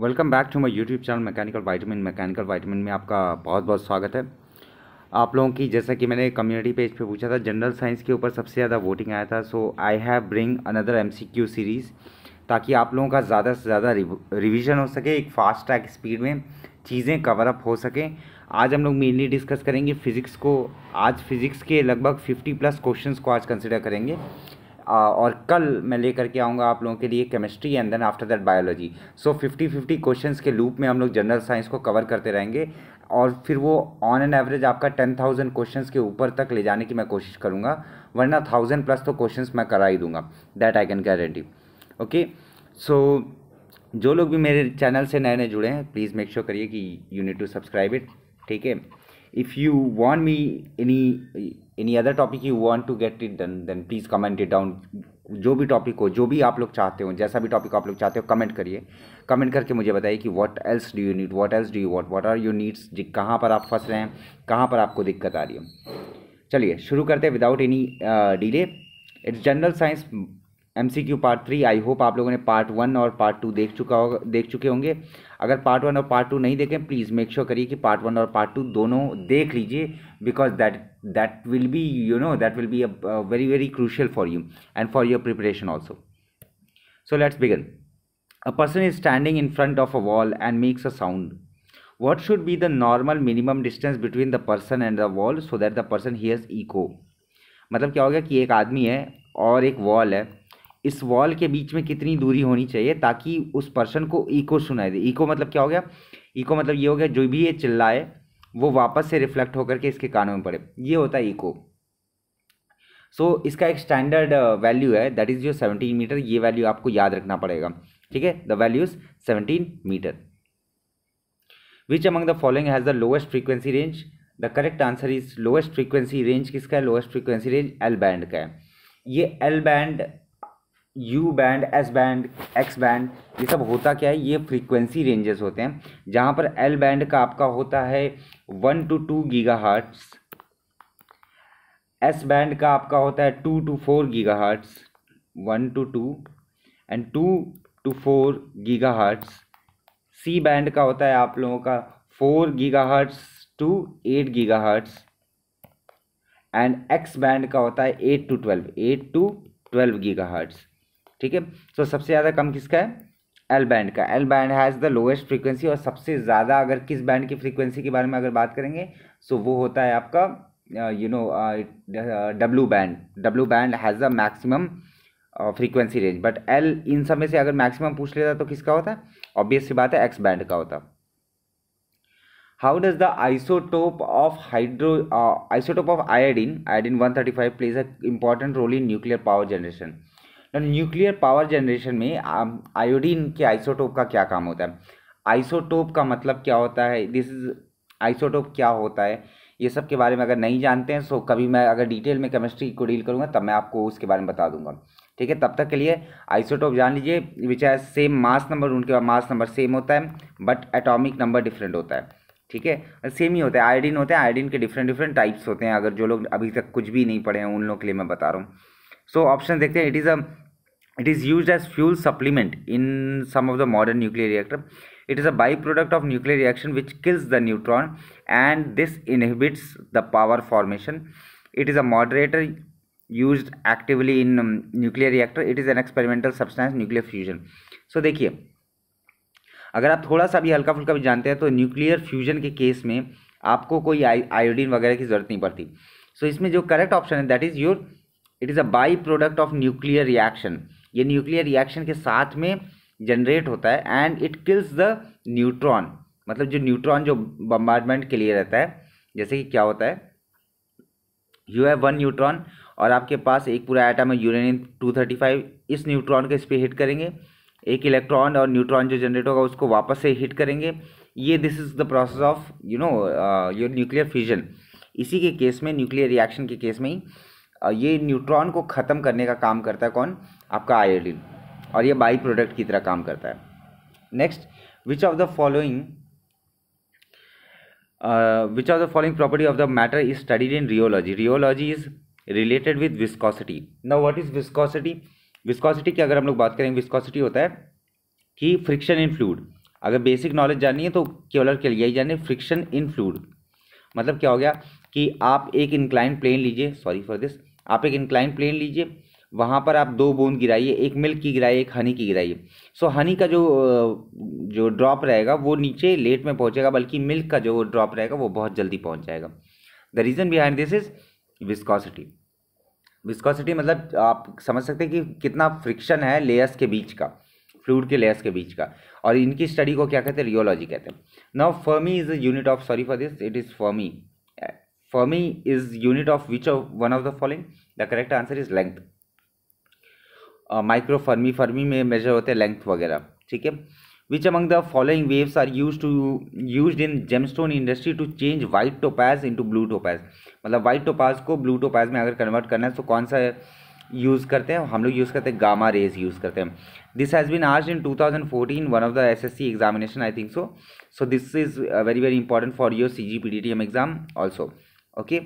Welcome back to my YouTube channel mechanical vitamin mechanical vitamin में आपका बहुत बहुत स्वागत है आप लोगों की जैसा कि मैंने कम्युनिटी पेज पे पूछा था जनरल साइंस के ऊपर सबसे ज़्यादा वोटिंग आया था so I have bring another MCQ series ताकि आप लोगों का ज़्यादा से ज़्यादा रिविज़न हो सके एक फास्ट ट्रैक स्पीड में चीज़ें कवर अप हो सकें आज हम लोग मेनली डिस्कस करेंगे फिज़िक्स को आज फिज़िक्स के लगभग फिफ्टी प्लस क्वेश्चन को आज कंसिडर करेंगे और कल मैं लेकर के आऊँगा आप लोगों के लिए chemistry and then after that biology so fifty fifty question के लूप में हम लोग जनरल साइंस को कवर करते रहेंगे और फिर वो ऑन एन एवरेज आपका टेन थाउजेंड क्वेश्चन के ऊपर तक ले जाने की मैं कोशिश करूँगा वरना थाउजेंड प्लस तो क्वेश्चन मैं करा ही दूंगा that I can guarantee okay so जो लोग भी मेरे चैनल से नए नए जुड़े हैं प्लीज़ मेक श्योर करिए कि you need to subscribe it ठीक है if you want me any any other topic you want to get it done then please comment it down जो भी टॉपिक हो जो भी आप लोग चाहते हो जैसा भी टॉपिक आप लोग चाहते हो कमेंट करिए कमेंट करके मुझे बताइए कि what else do you need what else do you what what are you needs जी कहाँ पर आप फंस रहे हैं कहाँ पर आपको दिक्कत आ रही है चलिए शुरू करते हैं without any delay it's general science M C Q part three I hope आप लोगों ने पार्ट वन और पार्ट टू देख चुका होगा देख चुके होंगे अगर पार्ट वन और पार्ट टू नहीं देखें प्लीज़ मेक श्योर करिए कि पार्ट वन और पार्ट टू दोनों देख लीजिए because that that will be you know that will be a very very crucial for you and for your preparation also so let's begin a person is standing in front of a wall and makes a sound what should be the normal minimum distance between the person and the wall so that the person hears echo मतलब क्या हो गया कि एक आदमी है और एक वॉल है इस वॉल के बीच में कितनी दूरी होनी चाहिए ताकि उस पर्सन को ईको सुनाई दे ईको मतलब क्या हो गया ईको मतलब ये हो गया जो भी ये चिल्लाए वो वापस से रिफ्लेक्ट होकर के इसके कानों में पड़े ये होता है ईको सो so, इसका एक स्टैंडर्ड वैल्यू uh, है that is your seventeen meter ये वैल्यू आपको याद रखना पड़ेगा ठीक है the value is seventeen meter which among the following has the lowest frequency range the correct answer is lowest frequency range किसका है lowest frequency range L band का है ये L band U band S band X band ये सब होता क्या है ये फ्रीक्वेंसी रेंजेस होते हैं जहाँ पर एल बैंड का आपका होता है one to two gigahertz S band का आपका होता है two to four gigahertz one to two and two to four gigahertz C band का होता है आप लोगों का four gigahertz to eight gigahertz and X band का होता है eight to twelve eight to twelve gigahertz ठीक है सो सबसे ज़्यादा कम किसका है एल बैंड का L band has the lowest frequency और सबसे ज़्यादा अगर किस बैंड की फ्रीक्वेंसी के बारे में अगर बात करेंगे सो वो होता है आपका you know W band W band has the maximum frequency range but L इन सब में से अगर मैक्सिमम पूछ लेता तो किसका होता है ऑब्वियस सी बात है एक्स बैंड का होता how does the isotope of hydro isotope of iodine iodine five plays a important role in nuclear power generation nuclear power generation में आयोडीन um, के आइसोटोप का क्या काम होता है आइसोटोप का मतलब क्या होता है दिस इज आइसोटोप क्या होता है ये सब के बारे में अगर नहीं जानते हैं सो कभी मैं अगर डिटेल में केमिस्ट्री को डील करूँगा तब मैं आपको उसके बारे में बता दूंगा ठीक है तब तक के लिए आइसोटोप जान लीजिए विच है सेम मास नंबर उनके मास नंबर सेम होता है बट एटॉमिक नंबर डिफरेंट होता है ठीक है सेम ही होता है आयोडीन होते हैं आयोडीन के डिफरेंट डिफरेंट टाइप्स होते हैं अगर जो लोग अभी तक कुछ भी नहीं पढ़े हैं उन लोगों के लिए मैं बता रहा हूँ सो ऑप्शन देखते हैं it is a It is used as fuel supplement in some of the modern nuclear reactor. It is a byproduct of nuclear reaction which kills the neutron and this inhibits the power formation. It is a moderator used actively in um, nuclear reactor. It is an experimental substance nuclear fusion. So dekhiye agar aap thoda sa bhi halka phulka bhi jante hain to nuclear fusion ke case mein aapko koi iodine वगैरह ki zarurat nahi padti so, isme jo correct option hai that is your it is a by product of nuclear reaction ये nuclear reaction के साथ में generate होता है and it kills the neutron मतलब जो neutron जो बम्बार्डमेंट के लिए रहता है जैसे कि क्या होता है यू हैव वन न्यूट्रॉन और आपके पास एक पूरा आइटम है यूरेनियम टू थर्टी फाइव इस न्यूट्रॉन के इस पर हिट करेंगे एक इलेक्ट्रॉन और न्यूट्रॉन जो जनरेट होगा उसको वापस से हिट करेंगे ये this is the process of you know your nuclear fusion इसी के केस में न्यूक्लियर रिएक्शन के केस में ही uh, ये न्यूट्रॉन को ख़त्म करने का काम करता है कौन आपका आयोडीन और ये बाई प्रोडक्ट की तरह काम करता है next which of the following which of the following property of the matter is studied in rheology rheology is related with viscosity now what is viscosity viscosity की अगर हम लोग बात करें विस्कॉसिटी होता है कि फ्रिक्शन इन फ्लूड अगर बेसिक नॉलेज जाननी है तो केवल के लिए ही जानिए फ्रिक्शन इन फ्लूड मतलब क्या हो गया कि आप एक इंक्लाइन प्लेन लीजिए सॉरी फॉर दिस आप एक इंक्लाइन प्लेन लीजिए वहाँ पर आप दो बूंद गिराइए एक मिल्क की गिराइए एक हनी की गिराइए सो हनी का जो जो ड्रॉप रहेगा वो नीचे लेट में पहुँचेगा बल्कि मिल्क का जो ड्रॉप रहेगा वो बहुत जल्दी पहुँच जाएगा the reason behind this is viscosity viscosity मतलब आप समझ सकते हैं कि कितना फ्रिक्शन है लेयर्स के बीच का फ्लूड के लेयर्स के बीच का और इनकी स्टडी को क्या कहते हैं रियोलॉजी कहते हैं now fermi is a unit of sorry for this it is fermi fermi is unit of which of one of the following the correct answer is length micro fermi fermi में measure होते हैं length वगैरह ठीक है which among the following waves are use to use in gemstone industry to change white topaz into blue topaz मतलब white topaz को blue topaz में अगर कन्वर्ट करना है तो कौन सा यूज़ करते हैं हम लोग यूज़ करते हैं गामा रेज यूज़ करते हैं दिस हैज़ बीन आज in two thousand fourteen one of the S S C examination I think so so this is very very important for your C G P D T M exam also okay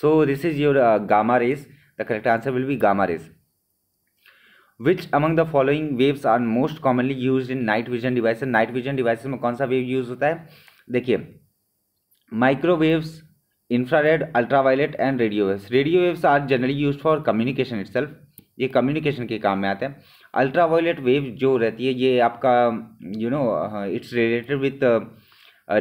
so this is your gamma rays the correct answer will be gamma rays which among the following waves are most commonly use in night vision device night vision devices में कौन सा wave use होता है देखिए microwaves infrared ultraviolet and radio waves radio waves are generally use for communication self ये communication के काम में आते हैं अल्ट्रावायलेट वेव जो रहती है ये आपका you know it's related with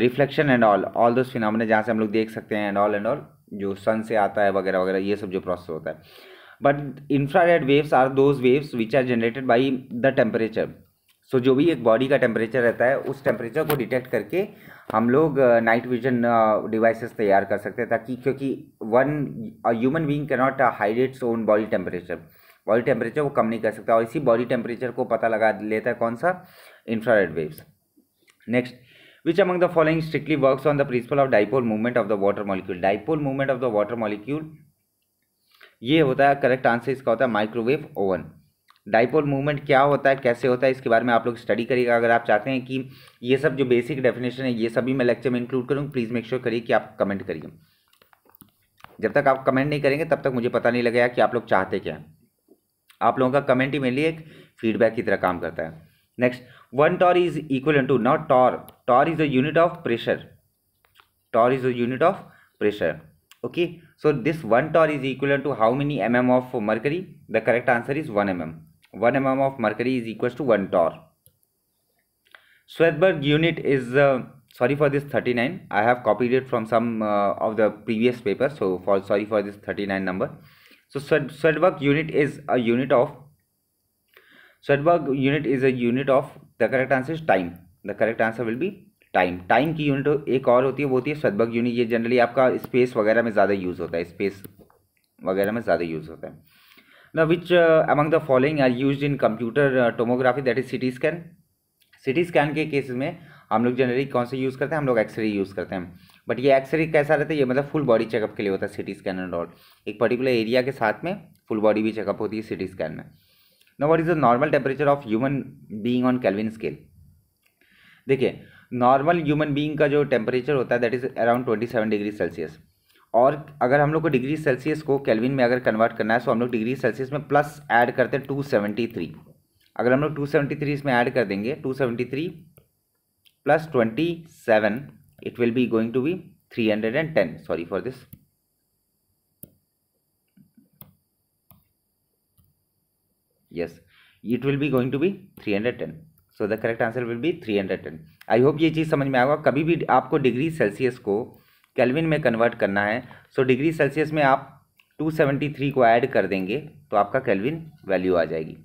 reflection and all all दोस्त फिनामिना जहाँ से हम लोग देख सकते हैं एंड ऑल एंड ऑल जो सन से आता है वगैरह वगैरह ये सब जो प्रोसेस होता है but infrared waves are those waves which are generated by the temperature so जो भी एक बॉडी का टेम्परेचर रहता है उस टेम्परेचर को डिटेक्ट करके हम लोग नाइट विजन डिवाइसेस तैयार कर सकते हैं ताकि क्योंकि one human being cannot hide its own body temperature body temperature वो कम नहीं कर सकता और इसी बॉडी टेम्परेचर को पता लगा लेता है कौन सा infrared waves next which among the following strictly work on the principle of dipole movement of the water molecule dipole movement of the water molecule ये होता है करेक्ट आंसर इसका होता है माइक्रोवेव ओवन डाइपोल मूवमेंट क्या होता है कैसे होता है इसके बारे में आप लोग स्टडी करिएगा अगर आप चाहते हैं कि ये सब जो बेसिक डेफिनेशन है ये सभी मैं लेक्चर में इंक्लूड करूँ प्लीज़ मेक श्योर करिए कि आप कमेंट करिए जब तक आप कमेंट नहीं करेंगे तब तक मुझे पता नहीं लगेगा कि आप लोग चाहते क्या आप लोगों का कमेंट ही मेरे लिए एक फीडबैक की तरह काम करता है next one torr is equal to not torr torr is a unit of pressure torr is a unit of pressure okay So this 1 tor is equivalent to how many mm of mercury? The correct answer is 1 mm. 1 mm of mercury is equals to 1 tor. Swedberg unit is, uh, sorry for this 39, I have copied it from some uh, of the previous paper, so for sorry for this 39 number. So Swedberg unit is a unit of, Swedberg unit is a unit of, the correct answer is time. The correct answer will be time time की unit एक और होती है वो होती है सदभग unit ये जनरली आपका स्पेस वगैरह में ज़्यादा यूज़ होता है स्पेस वगैरह में ज़्यादा यूज़ होता है ना which among the following are use in computer tomography that is C scan C scan के केस में हम लोग जनरली कौन से यूज़ करते हैं हम लोग एक्सरे यूज़ करते हैं बट ये एक्सरे कैसा रहता है ये मतलब फुल बॉडी चेकअप के लिए होता है सिटी स्कैन एंड ऑल एक पर्टिकुलर एरिया के साथ में फुल बॉडी भी चेकअप होती है सिटी स्कैन में no what is the normal temperature of human being on kelvin scale देखिए नॉर्मल ह्यूमन बीइंग का जो टेम्परेचर होता है that is around twenty seven degree celsius और अगर हम लोग को डिग्री सेल्सियस को कैलविन में अगर कन्वर्ट करना है तो हम लोग डिग्री सेल्सियस में प्लस ऐड करते हैं टू सेवेंटी थ्री अगर हम लोग टू सेवेंटी थ्री इसमें ऐड कर देंगे two seventy three plus twenty seven it will be going to be three hundred and ten sorry for this going to be three hundred ten so the correct answer will be three hundred ten I hope ये चीज़ समझ में आएगा कभी भी आपको degree Celsius को kelvin में कन्वर्ट करना है सो so, डिग्री सेल्सियस में आप 273 को ऐड कर देंगे तो आपका कैलविन वैल्यू आ जाएगी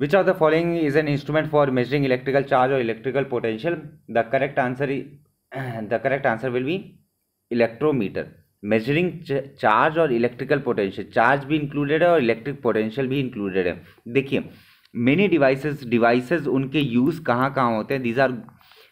which of the following is an instrument for measuring electrical charge और electrical potential the correct answer the correct answer will be electrometer measuring charge और इलेक्ट्रिकल पोटेंशियल चार्ज भी इंक्लूडेड है और इलेक्ट्रिक पोटेंशियल भी included है देखिए many devices devices उनके use कहाँ कहाँ होते हैं these are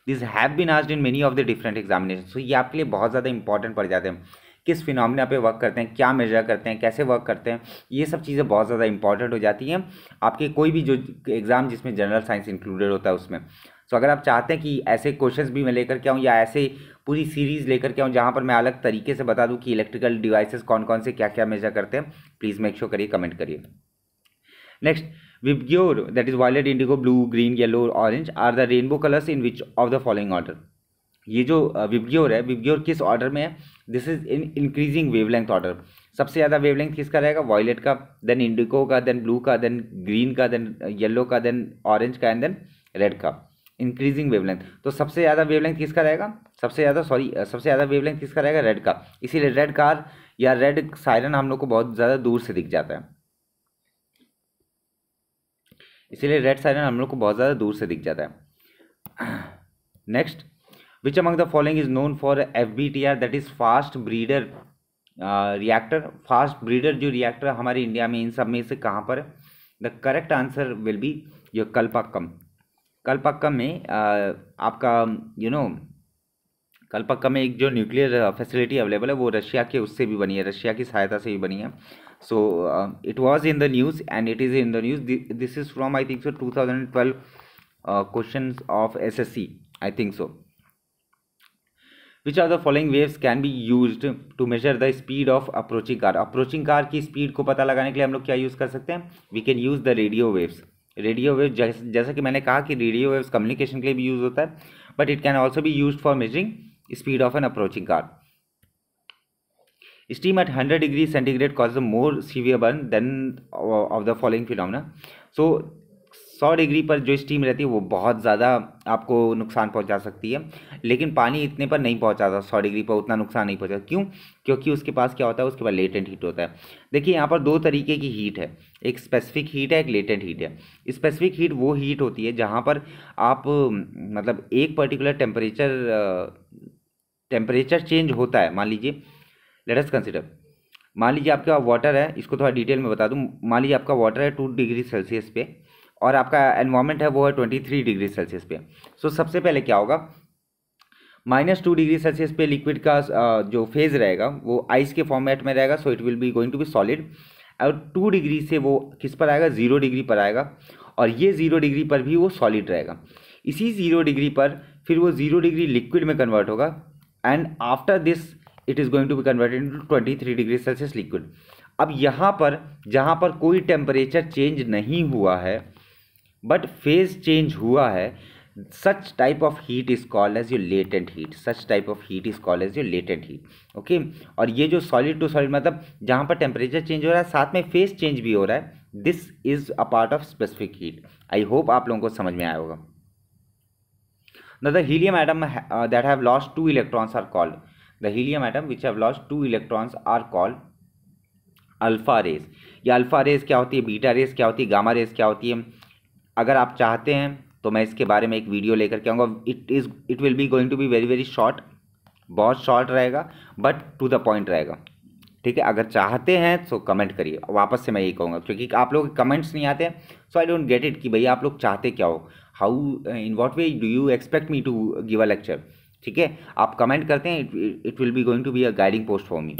this have been आज in many of the different examination so ये आपके लिए बहुत ज़्यादा इंपॉर्टेंट पड़ जाते हैं किस फिनमिना पे वर्क करते हैं क्या मेजर करते हैं कैसे वर्क करते हैं ये सब चीज़ें बहुत ज़्यादा इंपॉर्टेंट हो जाती हैं आपके कोई भी जो एग्ज़ाम जिसमें जनरल साइंस इंक्लूडेड होता है उसमें सो so, अगर आप चाहते हैं कि ऐसे क्वेश्चंस भी मैं लेकर के आऊँ या ऐसे पूरी सीरीज़ लेकर के आऊँ जहाँ पर मैं अलग तरीके से बता दूँ कि इलेक्ट्रिकल डिवाइसेस कौन कौन से क्या क्या मेजर करते हैं प्लीज़ मेक श्योर करिए कमेंट करिए next VIBGYOR that is violet indigo blue green yellow orange are the rainbow colours in which of the following order ये जो विबग्योर है विबग्योर किस ऑर्डर में है this is in increasing wavelength order सबसे ज़्यादा वेवलेंथ किसका रहेगा वॉयलेट का देन इंडिको का देन ब्लू का देन ग्रीन का देन येलो का देन ऑरेंज का एंड देन रेड का इंक्रीजिंग वेवलेंथ तो सबसे ज़्यादा वेवलेंथ किसका रहेगा सबसे ज़्यादा सॉरी सबसे ज़्यादा वेवलेंथ किसका रहेगा रेड का इसीलिए रेड कार या रेड सायरन हम लोग को बहुत ज़्यादा दूर से दिख जाता है इसीलिए रेड साइरन हम लोग को बहुत ज़्यादा दूर से दिख जाता है next which among the following is known for F B T R that is fast breeder reactor fast breeder जो रिएक्टर हमारे इंडिया में इन सब में से कहाँ पर the correct answer will be your Kalpakkam Kalpakkam में uh, आपका you you know know, Kalpakkam में एक जो न्यूक्लियर फैसिलिटी अवेलेबल है वो रशिया के उससे भी बनी है रशिया की सहायता से भी बनी है so uh, it was in the news and it is in the news this is from i think so 2012 uh, questions of ssc i think so which of the following waves can be used to measure the speed of approaching car approaching car ki speed ko pata lagane ke liye hum log kya use kar sakte hain we can use the radio waves radio waves जैस, जैसा कि मैंने कहा कि radio waves communication के लिए भी use होता है but it can also be used for measuring speed of an approaching car Steam at 100 degree centigrade causes a more severe burn than uh, of the following phenomena. So 100 degree पर जो steam रहती है वो बहुत ज़्यादा आपको नुकसान पहुंचा सकती है लेकिन पानी इतने पर नहीं पहुंचाता 100 डिग्री पर उतना नुकसान नहीं पहुंचाता क्यों क्योंकि उसके पास क्या होता है उसके पास लेटेंट हीट होता है देखिए यहाँ पर दो तरीके की हीट है एक स्पेसिफिक हीट है एक लेटेंट हीट है स्पेसिफिक हीट वो हीट होती है जहाँ पर आप मतलब एक पर्टिकुलर टेम्परेचर टेम्परेचर चेंज होता है मान लीजिए लेट अस कंसिडर मान लीजिए आपका वाटर है इसको थोड़ा डिटेल में बता दूँ मान लीजिए आपका वाटर है टू डिग्री सेल्सियस पे और आपका एनवायरमेंट है वो है ट्वेंटी थ्री डिग्री सेल्सियस पे सो so, सबसे पहले क्या होगा माइनस टू डिग्री सेल्सियस पे लिक्विड का uh, जो फेज़ रहेगा वो आइस के फॉर्मेट में रहेगा so it will be going to be solid और टू डिग्री से वो किस पर आएगा ज़ीरो डिग्री पर आएगा और ये ज़ीरो डिग्री पर भी वो सॉलिड रहेगा इसी ज़ीरो डिग्री पर फिर वो ज़ीरो डिग्री लिक्विड में कन्वर्ट होगा and after this it is going to be converted to twenty three degree Celsius liquid अब यहाँ पर जहाँ पर कोई टेम्परेचर चेंज नहीं हुआ है बट फेज चेंज हुआ है such type of heat is called as your latent heat such type of heat is called as your latent heat okay और ये जो सॉलिड टू सॉलिड मतलब जहाँ पर टेम्परेचर चेंज हो रहा है साथ में फेज चेंज भी हो रहा है this is a part of specific heat I hope आप लोगों को समझ में आया होगा न the helium atom that have lost two electrons are called the helium atom which have lost two electrons are called alpha rays ये alpha rays क्या होती है बीटा रेस क्या होती है गामा रेस क्या होती है अगर आप चाहते हैं तो मैं इसके बारे में एक वीडियो लेकर के आऊँगा it is it will be going to be very very short बहुत शॉर्ट रहेगा बट टू द पॉइंट रहेगा ठीक है अगर चाहते हैं तो कमेंट करिए वापस से मैं यही कहूँगा क्योंकि आप लोग कमेंट्स नहीं आते so I don't get it कि भैया आप लोग चाहते क्या हो how in what way do you expect me to give a lecture ठीक है आप कमेंट करते हैं it will be going to be a guiding post for me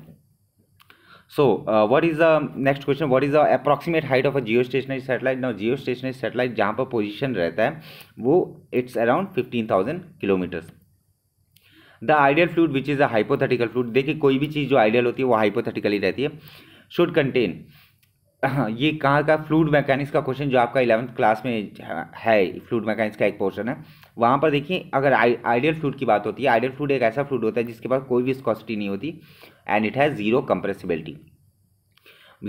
so what is the next question what is the approximate height of a geostationary satellite now geostationary satellite जहाँ पर position रहता है वो it's around fifteen thousand kilometres the ideal fluid which is a hypothetical fluid देखिए कोई भी चीज़ जो ideal होती है वो हाइपोथेटिकली रहती है शुड कंटेन हाँ ये कहाँ का फ्लूड मैकेनिक्स का क्वेश्चन जो आपका इलेवंथ क्लास में है फ्लूड मैकेनिक्स का एक पोर्शन है वहाँ पर देखिए अगर आइडियल फ्लूड की बात होती है आइडियल फ्लूड एक ऐसा फ्लूड होता है जिसके पास कोई स्कॉसिटी नहीं होती and it has zero compressibility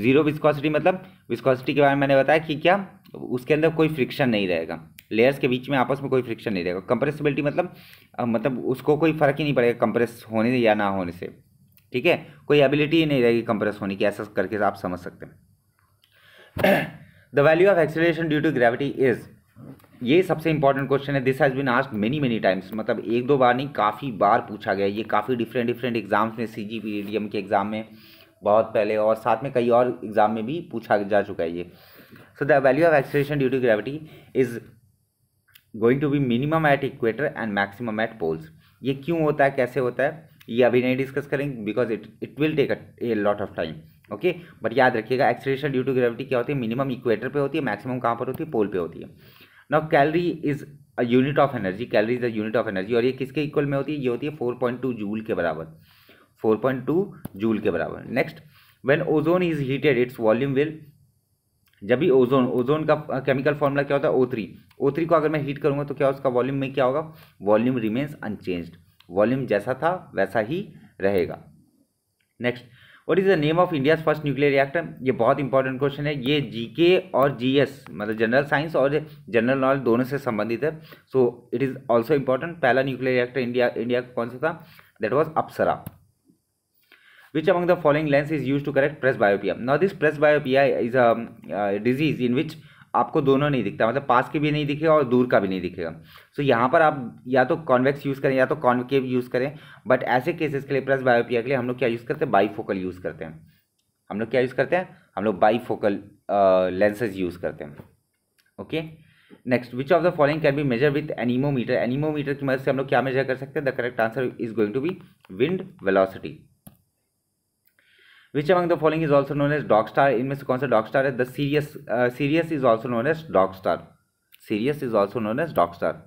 zero viscosity मतलब विस्कॉसिटी के बारे में मैंने बताया कि क्या उसके अंदर कोई फ्रिक्शन नहीं रहेगा लेयर्स के बीच में आपस में कोई फ्रिक्शन नहीं रहेगा कंप्रेसिबिलिटी मतलब मतलब उसको कोई फ़र्क ही नहीं पड़ेगा कंप्रेस होने या ना होने से ठीक है कोई एबिलिटी ही नहीं रहेगी कंप्रेस होने की ऐसा करके आप समझ सकते हैं the value of acceleration due to gravity is ये सबसे इंपॉर्टेंट क्वेश्चन है this has been asked many many times मतलब एक दो बार नहीं काफ़ी बार पूछा गया ये काफ़ी डिफरेंट डिफरेंट एग्जाम्स में सी जी e के एग्ज़ाम में बहुत पहले और साथ में कई और एग्ज़ाम में भी पूछा जा चुका है ये so the value of acceleration due to gravity is going to be minimum at equator and maximum at poles ये क्यों होता है कैसे होता है ये अभी नहीं डिस्कस करेंगे because it it will take a lot of time okay but याद रखिएगा एक्सलेशन ड्यू टू ग्रेविटी क्या होती है मिनिमम इक्वेटर पे होती है मैक्सिमम कहाँ पर होती है पोल पे होती है now calorie is a unit of energy calorie is a unit of energy और ये किसके इक्वल में होती है ये होती है फोर पॉइंट टू जूल के बराबर फोर पॉइंट टू जूल के बराबर next when ozone is heated it's volume will जब भी ओजोन ओजोन का केमिकल फॉर्मूला क्या होता है ओ थ्री ओ थ्री को अगर मैं हीट करूंगा तो क्या उसका वॉल्यूम में क्या होगा वॉल्यूम रिमेन्स अनचेंज्ड वॉल्यूम जैसा था वैसा ही रहेगा next what is the name of India first nuclear reactor ये बहुत इंपॉर्टेंट क्वेश्चन है ये जीके और जीएस मतलब जनरल साइंस और जनरल नॉलेज दोनों से संबंधित है so it is also important पहला न्यूक्लियर रिएक्टर इंडिया इंडिया कौन सा था that was Apsara which among the following lens is used to correct presbyopia no this presbyopia is a disease in which आपको दोनों नहीं दिखता मतलब पास के भी नहीं दिखेगा और दूर का भी नहीं दिखेगा सो so, यहाँ पर आप या तो कॉन्वेक्स यूज़ करें या तो कॉन्केव यूज़ करें बट ऐसे केसेस के लिए प्लस बायोपिया के लिए हम लोग क्या यूज़ करते हैं बाईफोकल यूज़ करते हैं हम लोग क्या यूज़ करते हैं हम लोग बाईफोकल लेंसेज यूज़ करते हैं okay next which of the following can be measure with anemometer anemometer की मदद से हम लोग क्या मेजर कर सकते हैं the correct answer is going to be wind velocity which among the following is also known as dog star इनमें से कौन सा डॉग स्टार है the Sirius Sirius is also known as dog star Sirius is also known as dog star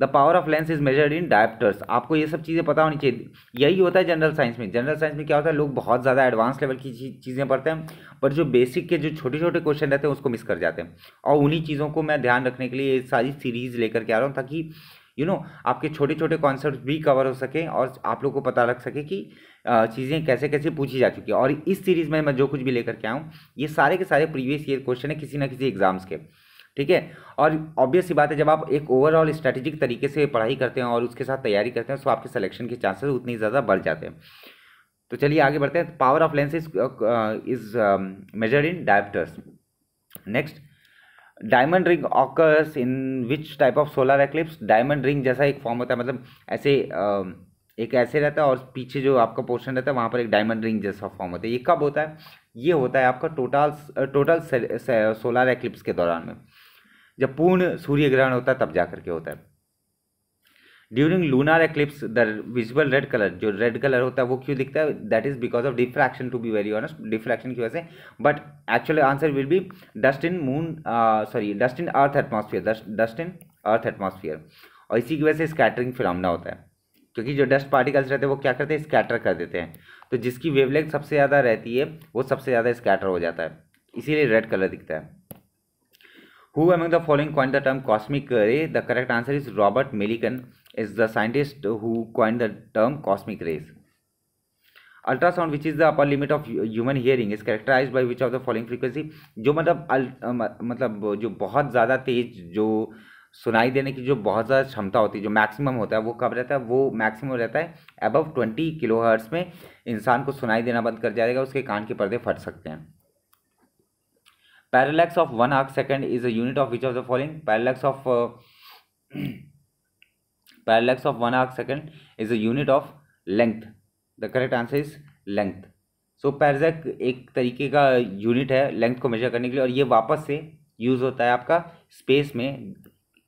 the power of lens is measured in dioptres आपको ये सब चीज़ें पता होनी चाहिए यही होता है जनरल साइंस में जनरल साइंस में क्या होता है लोग बहुत ज़्यादा एडवांस लेवल की चीज़ें पढ़ते हैं पर जो बेसिक के जो छोटे छोटे क्वेश्चन रहते हैं उसको मिस कर जाते हैं और उन्हीं चीज़ों को मैं ध्यान रखने के लिए सारी सीरीज़ लेकर के आ रहा हूँ ताकि यू you नो know, आपके छोटे छोटे कॉन्सेप्ट भी कवर हो सकें और आप लोग को पता लग सके कि चीज़ें कैसे कैसे पूछी जा चुकी है और इस सीरीज़ में मैं जो कुछ भी लेकर के आऊँ ये सारे के सारे प्रीवियस ईयर क्वेश्चन है किसी ना किसी एग्जाम्स के ठीक है और ऑब्वियस ही बात है जब आप एक ओवरऑल स्ट्रैटेजिक तरीके से पढ़ाई करते हैं और उसके साथ तैयारी करते हैं तो आपके सलेक्शन के चांसेस उतनी ज़्यादा बढ़ जाते हैं तो चलिए आगे बढ़ते हैं power of lenses is measured in dioptres next diamond ring occurs in which type of solar eclipse diamond ring जैसा एक फॉर्म होता है मतलब ऐसे uh, एक ऐसे रहता है और पीछे जो आपका पोर्शन रहता है वहाँ पर एक डायमंड रिंग जैसा फॉर्म होता है ये कब होता है ये होता है आपका टोटल टोटल सोलर एक्लिप्स के दौरान में जब पूर्ण सूर्य ग्रहण होता है तब जाकर के होता है during lunar eclipse the visual red colour जो रेड कलर होता है वो क्यों दिखता है that is because of diffraction to be very honest diffraction की वजह से but actual answer will be dust in moon sorry dust in earth atmosphere dust in earth atmosphere और इसी की वजह से स्कैटरिंग फिलामना होता है क्योंकि जो डस्ट पार्टिकल्स रहते हैं वो क्या करते हैं स्कैटर कर देते हैं तो जिसकी वेवलेंथ सबसे ज़्यादा रहती है वो सबसे ज़्यादा स्कैटर हो जाता है इसीलिए रेड कलर दिखता है who among the following coined the term cosmic ray the correct answer is Robert Millikan is the scientist who coined the term cosmic rays ultrasound which is the upper limit of human hearing is characterise by which of the following frequency जो मतलब मतलब जो बहुत ज़्यादा तेज जो सुनाई देने की जो बहुत ज़्यादा क्षमता होती है जो मैक्सिमम होता है वो कब रहता है वो मैक्सिमम रहता है अबव ट्वेंटी किलो हर्ट्स में इंसान को सुनाई देना बंद कर जाएगा उसके कान के पर्दे फट सकते हैं parallax of one arc second is a unit of which of the following parallax of parallax of one arc second is a unit of length the correct answer is length so parallax एक तरीके का unit है length को major करने के लिए और ये वापस से यूज़ होता है आपका स्पेस में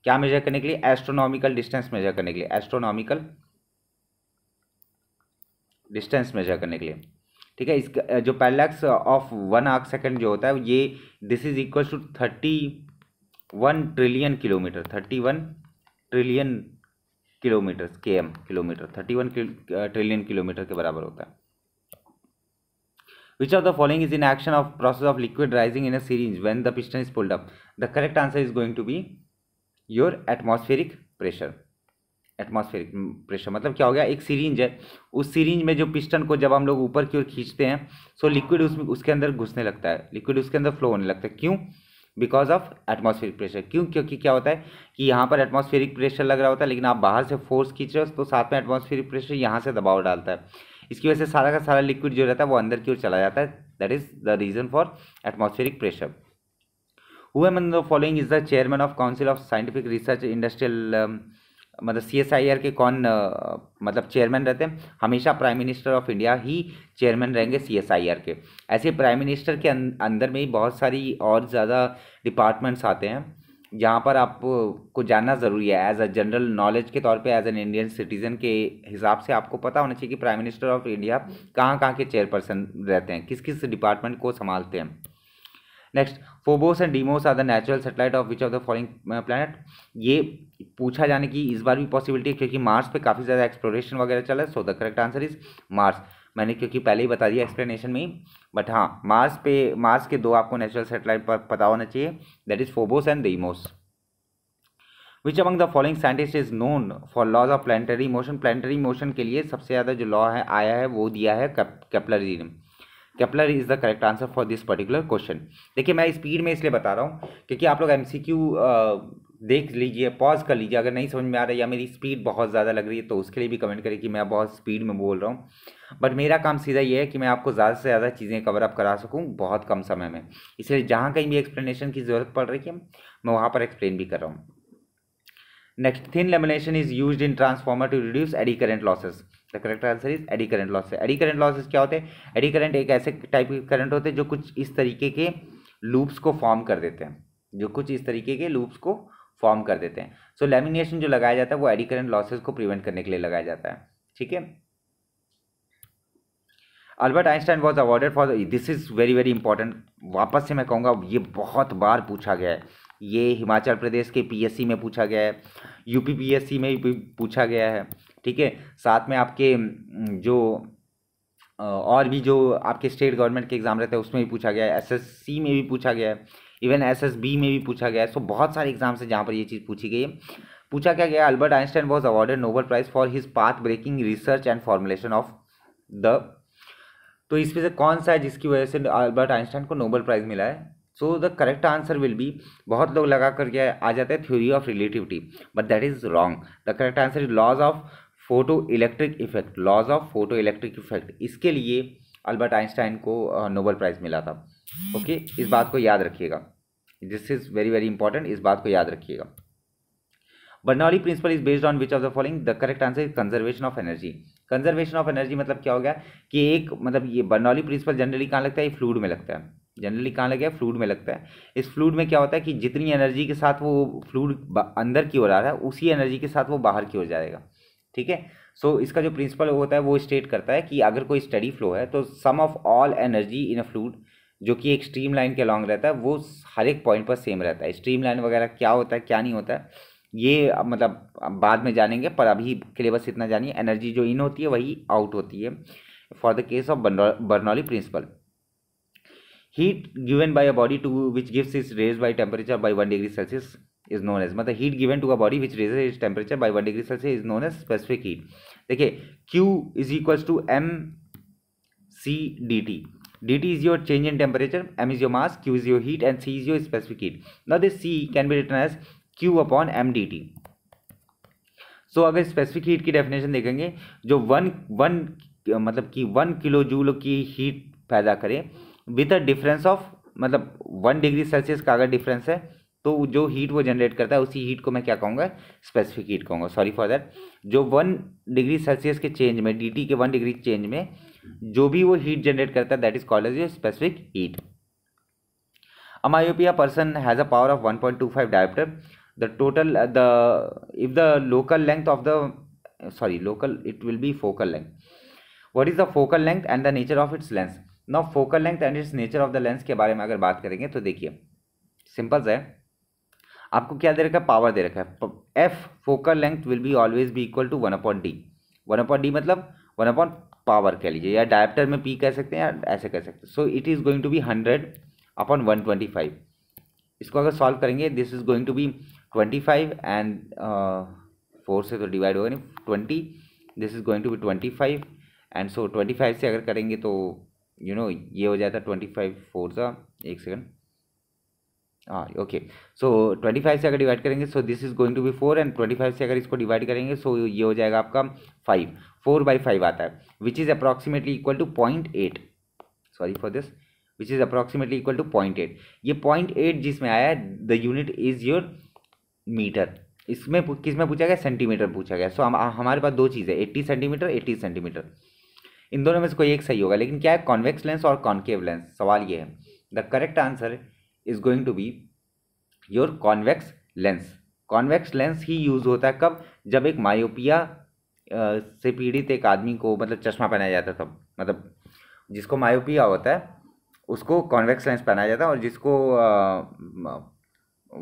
क्या मेजर करने के लिए एस्ट्रोनॉमिकल डिस्टेंस मेजर करने के लिए एस्ट्रोनॉमिकल डिस्टेंस मेजर करने के लिए ठीक है इसका जो parallax of one arc second जो होता है ये this is equal to thirty one trillion kilometre thirty one trillion kilometre K M kilometre thirty one trillion kilometre के बराबर होता है which of the following is in action of process of liquid rising in a syringe when the piston is pulled up the correct answer is going to be your atmospheric pressure atmospheric pressure मतलब क्या हो गया एक सीरींज है उस सीरींज में जो piston को जब हम लोग ऊपर की ओर खींचते हैं सो लिक्विड उसमें उसके अंदर घुसने लगता है लिक्विड उसके अंदर फ्लो होने लगता है क्यों बिकॉज ऑफ एटमॉस्फेरिक प्रेशर क्यों क्योंकि क्या होता है कि यहाँ पर एटमॉस्फेरिक प्रेशर लग रहा होता है लेकिन आप बाहर से फोर्स खींच रहे हो तो साथ में एटमॉस्फेरिक प्रेशर यहाँ से दबाव डालता है इसकी वजह से सारा का सारा लिक्विड जो रहता है वो अंदर की ओर चला जाता है that is the reason for atmospheric pressure who among the following is the chairman of council of scientific research industrial मतलब सी एस आई आर के कौन uh, मतलब चेयरमैन रहते हैं हमेशा प्राइम मिनिस्टर ऑफ इंडिया ही चेयरमैन रहेंगे C S I R के ऐसे प्राइम मिनिस्टर के अं-, अंदर में ही बहुत सारी और ज़्यादा डिपार्टमेंट्स आते हैं जहाँ पर आपको uh, जानना ज़रूरी है एज अ जनरल नॉलेज के तौर पे एज एन इंडियन सिटीज़न के हिसाब से आपको पता होना चाहिए कि प्राइम मिनिस्टर ऑफ इंडिया कहाँ कहाँ के चेयरपर्सन रहते हैं किस किस डिपार्टमेंट को संभालते हैं next Phobos and Deimos are the natural satellite of which of the following planet ये पूछा जाने की इस बार भी पॉसिबिलिटी है क्योंकि मार्स पे काफ़ी ज़्यादा एक्सप्लोरेशन वगैरह चल रहा है so the correct answer is Mars मैंने क्योंकि पहले ही बता दिया एक्सप्लेनेशन में बट हाँ मार्स पे मार्स के दो आपको नेचुरल सेटेलाइट पर पता होना चाहिए that is Phobos and Deimos which among the following scientist is known for laws of planetary motion planetary motion के लिए सबसे ज़्यादा जो लॉ है आया है वो दिया है ने Kepler is the correct answer for this particular question देखिए मैं स्पीड में इसलिए बता रहा हूँ क्योंकि आप लोग एम देख लीजिए पॉज कर लीजिए अगर नहीं समझ में आ रहा है या मेरी स्पीड बहुत ज़्यादा लग रही है तो उसके लिए भी कमेंट करें कि मैं बहुत स्पीड में बोल रहा हूँ बट मेरा काम सीधा ये है कि मैं आपको ज़्यादा से ज़्यादा चीज़ें कवर अप करा सकूँ बहुत कम समय में इसलिए जहाँ कहीं भी एक्सप्लेनेशन की ज़रूरत पड़ रही है मैं वहाँ पर एक्सप्लेन भी कर रहा हूँ next thin lamination is use in transformer to reduce eddy current losses the correct answer is eddy current losses eddy current losses क्या होते हैं एडी करंट एक ऐसे टाइप के करंट होते हैं जो कुछ इस तरीके के लूप्स को फॉर्म कर देते हैं जो कुछ इस तरीके के लूप्स को फॉर्म कर देते हैं सो so, लेमिनेशन जो लगाया जाता है वो एडी करंट लॉसेज को प्रिवेंट करने के लिए लगाया जाता है ठीक है Albert Einstein was awarded for this is very very important वापस से मैं कहूँगा ये बहुत बार पूछा गया है ये हिमाचल प्रदेश के पीएससी में पूछा गया है यूपी पीएससी में भी पूछा गया है ठीक है साथ में आपके जो और भी जो आपके स्टेट गवर्नमेंट के एग्ज़ाम रहते हैं उसमें भी पूछा गया है एस में भी पूछा गया है इवन एस में भी पूछा गया है सो बहुत सारे एग्जाम्स हैं जहाँ पर ये चीज़ पूछी गई है पूछा क्या गया Albert Einstein was awarded Nobel prize for his path breaking research and formulation of the तो इसमें से कौन सा है जिसकी वजह से अल्बर्ट आइंस्टाइन को नोबल प्राइज मिला है so the correct answer will be बहुत लोग लगा करके आ जाते हैं theory of relativity but that is wrong the correct answer is laws of photo electric effect laws of photo electric effect इसके लिए अल्बर्ट आइंस्टाइन को नोबल प्राइज़ मिला था ओके okay? इस बात को याद रखिएगा this is very very important इस बात को याद रखिएगा Bernoulli principle is based on which of the following the correct answer is conservation of energy conservation of energy मतलब क्या हो गया कि एक मतलब ये बर्नौली प्रिंसिपल जनरली कहाँ लगता है ये फ्लूड में लगता है जनरली कहाँ लगे फ्लूड में लगता है इस फ्लूड में क्या होता है कि जितनी एनर्जी के साथ वो फ्लूड अंदर की ओर आ रहा है उसी एनर्जी के साथ वो बाहर की ओर जाएगा ठीक है सो इसका जो प्रिंसिपल होता है वो स्टेट करता है कि अगर कोई स्टडी फ्लो है तो sum of all energy in a fluid जो कि एक स्ट्रीम लाइन के लॉन्ग रहता है वो हर एक पॉइंट पर सेम रहता है स्ट्रीम लाइन वगैरह क्या होता है क्या नहीं होता है ये मतलब बाद में जानेंगे पर अभी के लिए बस इतना जानिए एनर्जी जो इन होती है वही आउट होती है for the case of Bernoulli principle heat given by a body to which gives is raise by temperature by one degree Celsius is known as मतलब heat given to a body which raise is temperature by one degree Celsius is known as specific heat देखिए Q is equals to M C D T D T is your change in temperature M is your mass Q is your heat and C is your specific heat not this C can be written as Q upon M D T so अगर specific heat की definition देखेंगे जो one one मतलब कि one kilo joule की heat पैदा करे with a difference of मतलब वन डिग्री सेल्सियस का अगर डिफरेंस है तो जो हीट वो जनरेट करता है उसी हीट को मैं क्या कहूँगा स्पेसिफिक हीट कहूँगा सॉरी फॉर दैट जो वन डिग्री सेल्सियस के चेंज में डी के वन डिग्री चेंज में जो भी वो हीट जनरेट करता है that is called as a specific heat a myopia person has a power of one point two five dioptre the total the if the local length of the sorry local it will be focal length what is the focal length and the nature of its lens no focal length and its nature of the lens के बारे में अगर बात करेंगे तो देखिए symbols है आपको क्या दे रखा है पावर दे रखा है F focal length will be always be equal to one upon D one upon D मतलब वन अपॉन पावर कह लीजिए या डायप्टर में पी कह सकते हैं या ऐसे कह सकते हैं so it is going to be hundred upon one twenty five इसको अगर सॉल्व करेंगे this is going to be twenty five and four से तो डिवाइड होगा नहीं twenty this is going to be twenty five and so twenty five से अगर करेंगे तो यू you नो know, ये हो जाता है ट्वेंटी फाइव फोर सा एक सेकेंड आर ओके सो ट्वेंटी फाइव से अगर डिवाइड करेंगे so this is going to be four and twenty five से अगर इसको डिवाइड करेंगे सो so ये हो जाएगा आपका फाइव फोर बाई फाइव आता है which is approximately equal to point eight sorry for this which is approximately equal to point eight ये पॉइंट एट जिसमें आया है the unit is your metre इसमें किस में पूछा गया सेंटीमीटर पूछा गया सो so, हम हमारे पास दो चीज़ है एट्टी सेंटीमीटर एट्टी सेंटीमीटर इन दोनों में से कोई एक सही होगा लेकिन क्या है कॉन्वेक्स लेंस और कॉन्केव लेंस सवाल ये है the correct answer is going to be your convex lens convex lens ही यूज़ होता है कब जब एक मायोपिया से पीड़ित एक आदमी को मतलब चश्मा पहनाया जाता था मतलब जिसको मायोपिया होता है उसको कॉन्वेक्स लेंस पहनाया जाता है और जिसको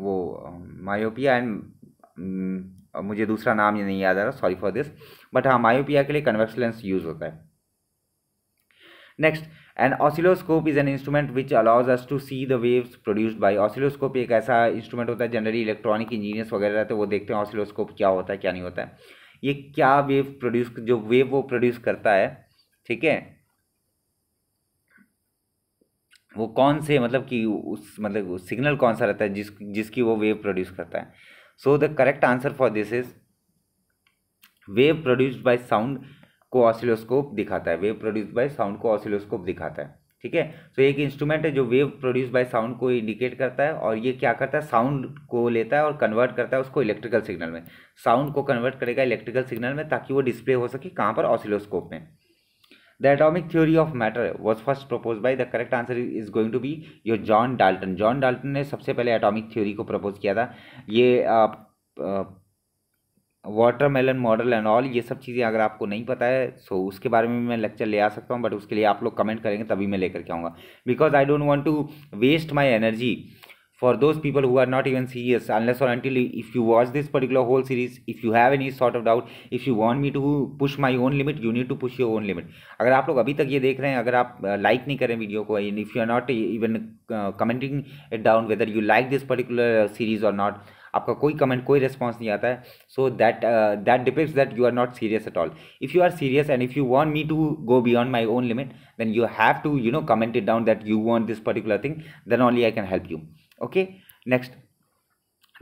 वो मायोपिया एंड मुझे दूसरा नाम ये नहीं याद आ रहा सॉरी फॉर दिस बट हाँ मायोपिया के लिए कन्वेक्स लेंस यूज़ होता है next and oscilloscope is an instrument which allows us to see the waves produced by oscilloscope एक ऐसा इंस्ट्रूमेंट होता है जनरली इलेक्ट्रॉनिक इंजीनियर्स वगैरह रहते हैं वो देखते हैं ऑसिलोस्कोप क्या होता है क्या नहीं होता है ये क्या वेव प्रोड्यूस जो वेव वो प्रोड्यूस करता है ठीक है वो कौन से मतलब कि उस मतलब सिग्नल कौन सा रहता है जिस जिसकी वो वेव प्रोड्यूस करता है so the correct answer for this is wave produced by sound को ऑसिलोस्कोप दिखाता है वेव प्रोड्यूस बाय साउंड को ऑसिलोस्कोप दिखाता है ठीक है तो एक इंस्ट्रूमेंट है जो वेव प्रोड्यूस बाय साउंड को इंडिकेट करता है और ये क्या करता है साउंड को लेता है और कन्वर्ट करता है उसको इलेक्ट्रिकल सिग्नल में साउंड को कन्वर्ट करेगा इलेक्ट्रिकल सिग्नल में ताकि वो डिस्प्ले हो सके कहाँ पर ऑसिलोस्कोप में the atomic theory of matter was first propose by the correct answer is going to be your John Dalton John Dalton ने सबसे पहले एटॉमिक थ्योरी को प्रपोज किया था ये watermelon model and all ये सब चीज़ें अगर आपको नहीं पता है सो so उसके बारे में मैं लेक्चर ले आ सकता हूँ बट उसके लिए आप लोग कमेंट करेंगे तभी मैं लेकर के आऊँगा because I don't want to waste my energy for those people who are not even serious unless और until if you watch this particular whole series if you have any sort of doubt if you want me to push my own limit you need to push your own limit अगर आप लोग अभी तक ये देख रहे हैं अगर आप लाइक नहीं करें वीडियो को if you are not even commenting it down whether you like this particular series और नॉट आपका कोई कमेंट कोई रिस्पॉन्स नहीं आता है so that that depends that you are not serious at all if you are serious and if you want me to go beyond my own limit then you have to you know comment it down that you want this particular thing then only I can help you okay next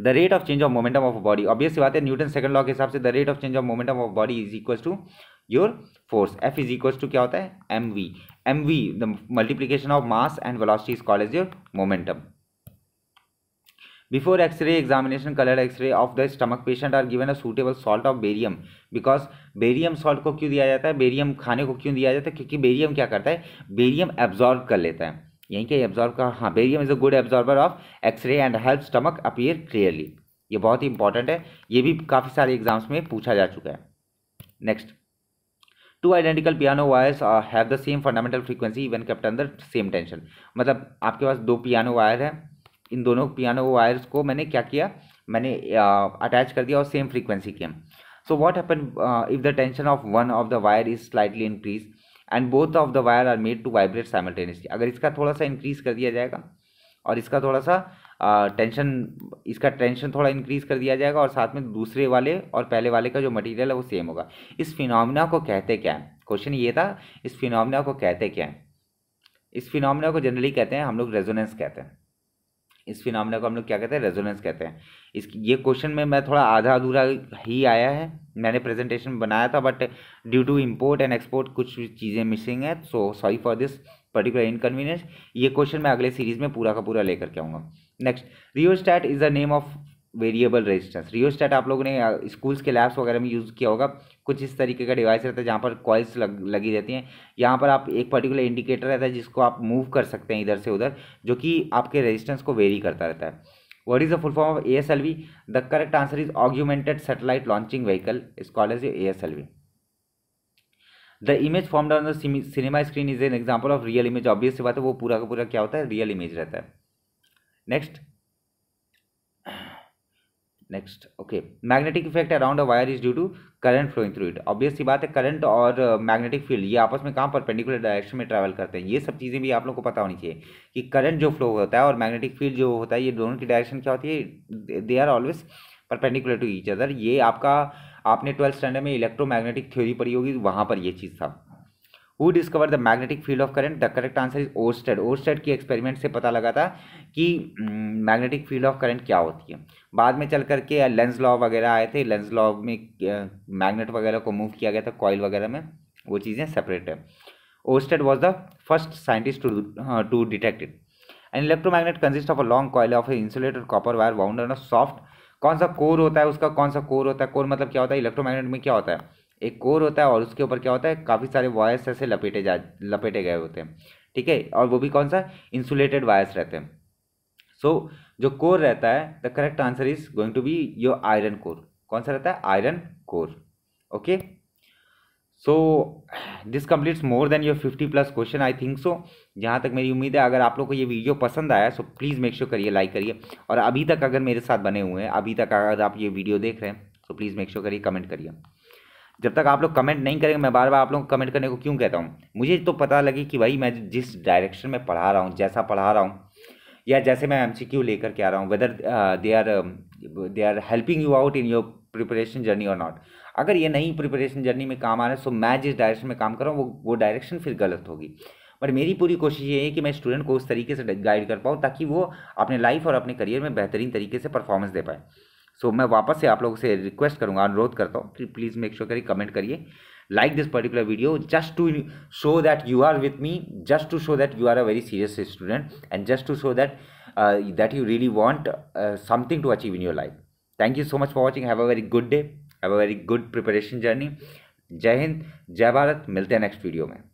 the rate of change of momentum of body obvious बात है Newton second law के हिसाब से the rate of change of momentum of body is equal to your force F is equal to क्या होता है M V M V the multiplication of mass and velocity is call is your momentum Before X-ray examination, colored X-ray of the stomach patient are given a suitable salt of barium because barium salt को क्यों दिया जाता है barium खाने को क्यों दिया जाता है क्योंकि बेरियम क्या करता है बेरियम एब्जॉर्ब कर लेता है यहीं के एब्जॉर्ब का हाँ barium is a good absorber of X-ray and help stomach appear clearly ये बहुत ही इंपॉर्टेंट है ये भी काफ़ी सारे एग्जाम्स में पूछा जा चुका है next two identical piano wires have the same fundamental frequency even kept अंदर सेम टेंशन मतलब आपके पास दो पियानो वायर है इन दोनों पियानो वायर्स को मैंने क्या किया मैंने अटैच कर दिया और सेम फ्रीक्वेंसी के so what happen if the tension of one of the wire is slightly increase and both of the wire are made to vibrate simultaneously अगर इसका थोड़ा सा इंक्रीज कर दिया जाएगा और इसका थोड़ा सा टेंशन uh, इसका टेंशन थोड़ा इंक्रीज कर दिया जाएगा और साथ में दूसरे वाले और पहले वाले का जो मटेरियल है वो सेम होगा इस फिनोमिना को कहते क्या है क्वेश्चन ये था इस फिनोमिना को कहते क्या है इस फिनोमिना को जनरली कहते हैं हम लोग रेजोनेंस कहते हैं इस फिनमिना को हम लोग क्या कहते हैं रेजोनेंस कहते हैं इस ये क्वेश्चन में मैं थोड़ा आधा अधूरा ही आया है मैंने प्रेजेंटेशन बनाया था but due to import and export कुछ चीज़ें मिसिंग है so sorry for this particular inconvenience ये क्वेश्चन मैं अगले सीरीज में पूरा का पूरा लेकर के आऊँगा next rheostat is the name of variable resistance rheostat आप लोगों ने स्कूल्स के लैब्स वगैरह में यूज़ किया होगा कुछ इस तरीके का डिवाइस रहता है जहाँ पर कॉइल्स लग, लगी रहती हैं यहाँ पर आप एक पर्टिकुलर इंडिकेटर रहता है जिसको आप मूव कर सकते हैं इधर से उधर जो कि आपके रेजिस्टेंस को वेरी करता रहता है what is the full form of A S L V the correct answer is augmented satellite launching vehicle is called A S L V the image form on cinema screen is an example of real image obvious बात है वो पूरा का पूरा क्या होता है real image रहता है next next okay magnetic effect around a wire is due to current flowing through it obvious सी बात है करंट और मैग्नेटिक uh, फील्ड ये आपस में कहाँ पर पेंडिकुलर डायरेक्शन में ट्रैवल करते हैं ये सब चीज़ें भी आप लोगों को पता होनी चाहिए कि करंट जो फ्लो होता है और मैग्नेटिक फील्ड जो होता है ये दोनों की डायरेक्शन क्या होती है they are always perpendicular to each other ये आपका आपने ट्वेल्थ स्टैंडर्ड में इलेक्ट्रोमैग्नेटिक थ्योरी पढ़ी होगी वहाँ पर यह चीज़ था who discover the magnetic field of current the correct answer is Oersted Oersted की एक्सपेरिमेंट से पता लगा था कि मैग्नेटिक फील्ड ऑफ करंट क्या होती है बाद में चल करके लेंस लॉ वगैरह आए थे लेंस लॉ में मैग्नेट वगैरह को मूव किया गया था कॉयल वगैरह में वो चीज़ें सेपरेट है Oersted was the first scientist to to detect it electro electromagnet consist of a long coil of a insulated copper wire wound soft कौन सा कोर होता है उसका कौन सा कोर होता है कोर मतलब क्या होता है इलेक्ट्रोमैग्नेट में क्या होता है एक कोर होता है और उसके ऊपर क्या होता है काफ़ी सारे वायर्स ऐसे लपेटे जा लपेटे गए होते हैं ठीक है और वो भी कौन सा इंसुलेटेड वायर्स रहते हैं सो so, जो कोर रहता है the correct answer is going to be your iron core कौन सा रहता है iron core okay so this completes more than your fifty plus question I think so जहाँ तक मेरी उम्मीद है अगर आप लोग को ये वीडियो पसंद आया सो प्लीज़ मेक श्योर करिए लाइक करिए और अभी तक अगर मेरे साथ बने हुए हैं अभी तक अगर आप ये वीडियो देख रहे हैं सो प्लीज़ मेक श्योर करिए कमेंट करिए जब तक आप लोग कमेंट नहीं करेंगे मैं बार बार आप लोग कमेंट करने को क्यों कहता हूँ मुझे तो पता लगे कि भाई मैं जिस डायरेक्शन में पढ़ा रहा हूँ जैसा पढ़ा रहा हूँ या जैसे मैं एमसीक्यू लेकर के आ रहा हूँ whether they are they are helping you out in your preparation journey और नॉट अगर ये नहीं प्रिपरेशन जर्नी में काम आ रहा है सो मैं जिस डायरेक्शन में काम कर रहा हूँ वो वो डायरेक्शन फिर गलत होगी पर मेरी पूरी कोशिश ये है कि मैं स्टूडेंट को उस तरीके से गाइड कर पाऊँ ताकि वो अपने लाइफ और अपने करियर में बेहतरीन तरीके से परफॉर्मेंस दे पाए सो मैं वापस से आप लोगों से रिक्वेस्ट करूँगा अनुरोध करता हूँ कि प्लीज़ मेक श्योर करिए कमेंट करिए like this particular video just to show that you are with me just to show that you are a very serious student and just to show that that you really want something to achieve in your life thank you so much for watching have a very good day have a very good preparation journey जय हिंद जय भारत मिलते हैं next video में